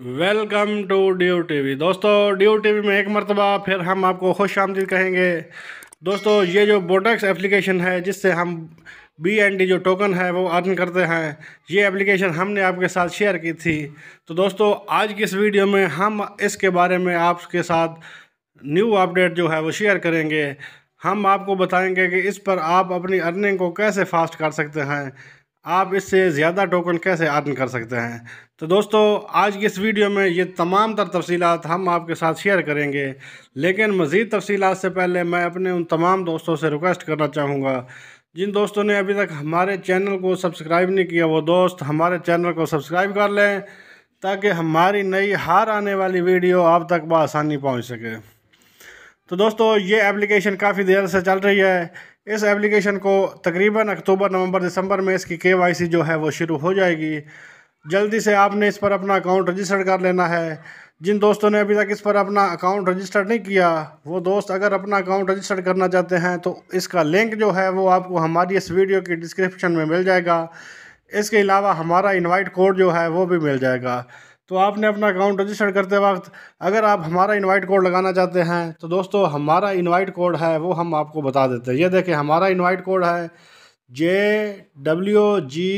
Welcome to D TV दोस्तों D TV में एक मरतबा फिर हम आपको खुश आमदी कहेंगे दोस्तों ये जो बोटक्स एप्लीकेशन है जिससे हम बी एन डी जो टोकन है वो अर्न करते हैं ये एप्लीकेशन हमने आपके साथ शेयर की थी तो दोस्तों आज की इस वीडियो में हम इसके बारे में आपके साथ न्यू अपडेट जो है वो शेयर करेंगे हम आपको बताएंगे कि इस पर आप अपनी अर्निंग को कैसे फास्ट कर सकते हैं आप इससे ज़्यादा टोकन कैसे अर्न कर सकते हैं तो दोस्तों आज की इस वीडियो में ये तमाम तर तफसीत हम आपके साथ शेयर करेंगे लेकिन मज़ीद तफसीत से पहले मैं अपने उन तमाम दोस्तों से रिक्वेस्ट करना चाहूँगा जिन दोस्तों ने अभी तक हमारे चैनल को सब्सक्राइब नहीं किया वो दोस्त हमारे चैनल को सब्सक्राइब कर लें ताकि हमारी नई हार आने वाली वीडियो आप तक बसानी पहुँच सके तो दोस्तों ये एप्लीकेशन काफ़ी देर से चल रही है इस एप्लीकेशन को तकरीबन अक्टूबर नवंबर दिसंबर में इसकी के जो है वो शुरू हो जाएगी जल्दी से आपने इस पर अपना अकाउंट रजिस्टर कर लेना है जिन दोस्तों ने अभी तक इस पर अपना अकाउंट रजिस्टर नहीं किया वो दोस्त अगर अपना अकाउंट रजिस्टर करना चाहते हैं तो इसका लिंक जो है वो आपको हमारी इस वीडियो की डिस्क्रिप्शन में मिल जाएगा इसके अलावा हमारा इनवाइट कोड जो है वो भी मिल जाएगा तो आपने अपना अकाउंट रजिस्टर करते वक्त अगर आप हमारा इनवाइट कोड लगाना चाहते हैं तो दोस्तों हमारा इनवाइट कोड है वो हम आपको बता देते हैं ये देखें हमारा इनवाइट कोड है J W G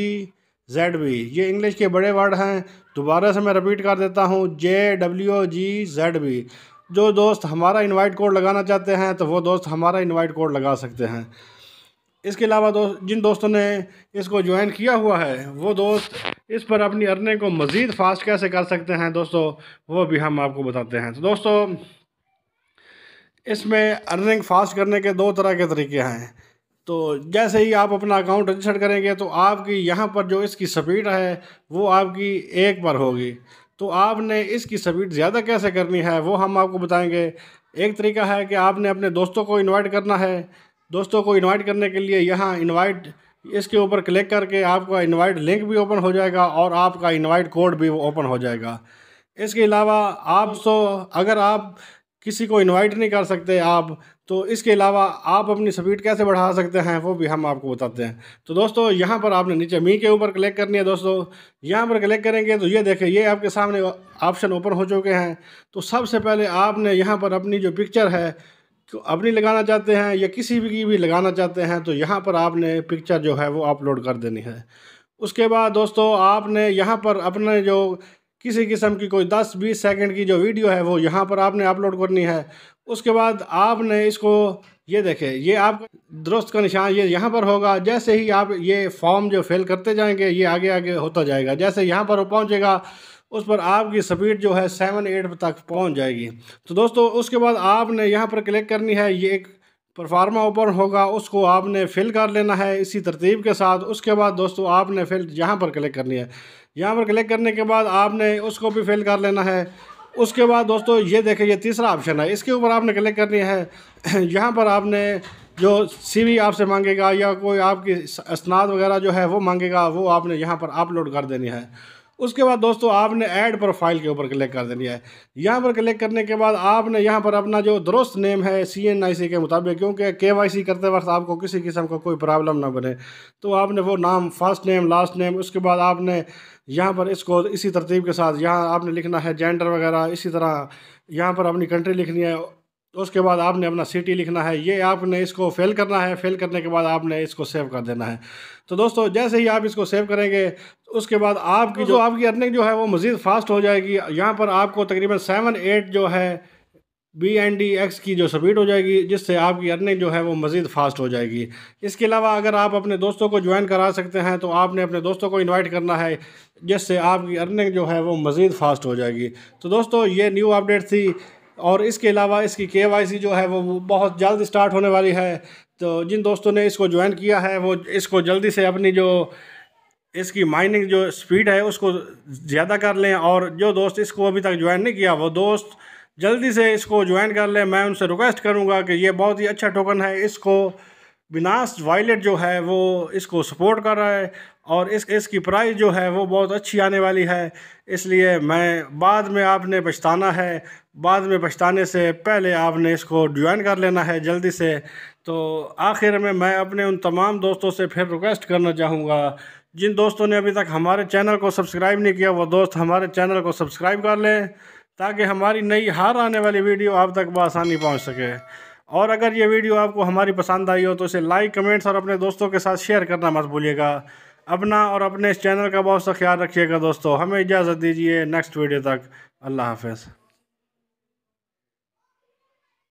Z B ये इंग्लिश के बड़े वर्ड हैं दोबारा से मैं रिपीट कर देता हूँ J W G Z B जो दोस्त हमारा इनवाइट कोड लगाना चाहते हैं तो वो दोस्त हमारा इनवाइट कोड लगा सकते हैं इसके अलावा दोस्त जिन दोस्तों ने इसको ज्वाइन किया हुआ है वो दोस्त इस पर अपनी अर्निंग को मज़ीद फास्ट कैसे कर सकते हैं दोस्तों वो भी हम आपको बताते हैं तो दोस्तों इसमें अर्निंग फास्ट करने के दो तरह के तरीके हैं तो जैसे ही आप अपना अकाउंट रजिस्टर करेंगे तो आपकी यहाँ पर जो इसकी स्पीड है वो आपकी एक पर होगी तो आपने इसकी स्पीड ज़्यादा कैसे करनी है वो हम आपको बताएंगे एक तरीका है कि आपने अपने दोस्तों को इनवाइट करना है दोस्तों को इनवाइट करने के लिए यहाँ इनवाइट इसके ऊपर क्लिक करके आपका इनवाइट लिंक भी ओपन हो जाएगा और आपका इनवाइट कोड भी ओपन हो जाएगा इसके अलावा आप हम्म। तो अगर आप किसी को इनवाइट नहीं कर सकते आप तो इसके अलावा आप अपनी स्पीड कैसे बढ़ा सकते हैं वो भी हम आपको बताते हैं तो दोस्तों यहाँ पर आपने नीचे मी के ऊपर क्लिक करनी है दोस्तों यहाँ पर क्लिक करेंगे तो ये देखें ये आपके सामने ऑप्शन ओपन हो चुके हैं तो सबसे पहले आपने यहाँ पर अपनी जो पिक्चर है अपनी लगाना चाहते हैं या किसी भी की भी लगाना चाहते हैं तो यहाँ पर आपने पिक्चर जो है वो अपलोड कर देनी है उसके बाद दोस्तों आपने यहाँ पर अपने जो किसी किस्म की कोई दस बीस सेकेंड की जो वीडियो है वो यहाँ पर आपने अपलोड करनी है उसके बाद आपने इसको ये देखें ये आप दुरुस्त का निशान ये यहाँ पर होगा जैसे ही आप ये फॉर्म जो फिल करते जाएंगे ये आगे आगे होता जाएगा जैसे यहाँ पर पहुँचेगा उस पर आपकी स्पीड जो है सेवन एट तक पहुंच जाएगी तो दोस्तों उसके बाद आपने यहाँ पर क्लिक करनी है ये एक परफार्मा ओपन होगा उसको आपने फिल कर लेना है इसी तरतीब के साथ उसके बाद दोस्तों आपने फिल यहाँ पर क्लिक करनी है यहाँ पर क्लिक करने के बाद आपने उसको भी फिल कर लेना है उसके बाद दोस्तों ये देखें ये तीसरा ऑप्शन है इसके ऊपर आपने क्लिक करनी है यहाँ पर आपने जो सीवी आपसे मांगेगा या कोई आपकी इसनाद वगैरह जो है वो मांगेगा वो आपने यहाँ पर अपलोड कर देनी है उसके बाद दोस्तों आपने ऐड प्रोफाइल के ऊपर क्लिक कर देनी है यहाँ पर क्लिक करने के बाद आपने यहाँ पर अपना जो दुरुस्त नेम है सी एन आई सी के मुताबिक क्योंकि के वाई सी करते वक्त आपको किसी किस्म का को कोई प्रॉब्लम ना बने तो आपने वो नाम फर्स्ट नेम लास्ट नेम उसके बाद आपने यहाँ पर इसको इसी तरतीब के साथ यहाँ आपने लिखना है जेंडर वगैरह इसी तरह यहाँ पर अपनी कंट्री लिखनी है तो उसके बाद आपने अपना सिटी लिखना है ये आपने इसको फेल करना है फेल करने के बाद आपने इसको सेव कर देना है तो दोस्तों जैसे ही आप इसको सेव करेंगे उसके बाद आपकी जो तो आपकी अर्निंग जो है वो मज़ीद फास्ट हो जाएगी यहाँ पर आपको तकरीबन सेवन एट जो है बी एन डी एक्स की जो सबमिट हो जाएगी जिससे आपकी अर्निंग जो है वो मज़ीद फास्ट हो जाएगी इसके अलावा अगर आप अपने दोस्तों को ज्वाइन करा सकते हैं तो आपने अपने दोस्तों को इनवाइट करना है जिससे आपकी अर्निंग जो है वो मज़ीद फास्ट हो जाएगी तो दोस्तों ये न्यू अपडेट थी और इसके अलावा इसकी के जो है वो बहुत जल्द स्टार्ट होने वाली है तो जिन दोस्तों ने इसको ज्वाइन किया है वो इसको जल्दी से अपनी जो इसकी माइनिंग जो स्पीड है उसको ज़्यादा कर लें और जो दोस्त इसको अभी तक ज्वाइन नहीं किया वो दोस्त जल्दी से इसको ज्वाइन कर लें मैं उनसे रिक्वेस्ट करूँगा कि ये बहुत ही अच्छा टोकन है इसको विनाश वायलेट जो है वो इसको सपोर्ट कर रहा है और इस इसकी प्राइस जो है वो बहुत अच्छी आने वाली है इसलिए मैं बाद में आपने पछताना है बाद में पछताने से पहले आपने इसको ज्वाइन कर लेना है जल्दी से तो आखिर में मैं अपने उन तमाम दोस्तों से फिर रिक्वेस्ट करना चाहूँगा जिन दोस्तों ने अभी तक हमारे चैनल को सब्सक्राइब नहीं किया वो दोस्त हमारे चैनल को सब्सक्राइब कर लें ताकि हमारी नई हार आने वाली वीडियो आप तक बसानी पहुँच सके और अगर ये वीडियो आपको हमारी पसंद आई हो तो इसे लाइक कमेंट्स और अपने दोस्तों के साथ शेयर करना मत भूलिएगा अपना और अपने इस चैनल का बहुत सा ख्याल रखिएगा दोस्तों हमें इजाज़त दीजिए नेक्स्ट वीडियो तक अल्लाह हाफिज़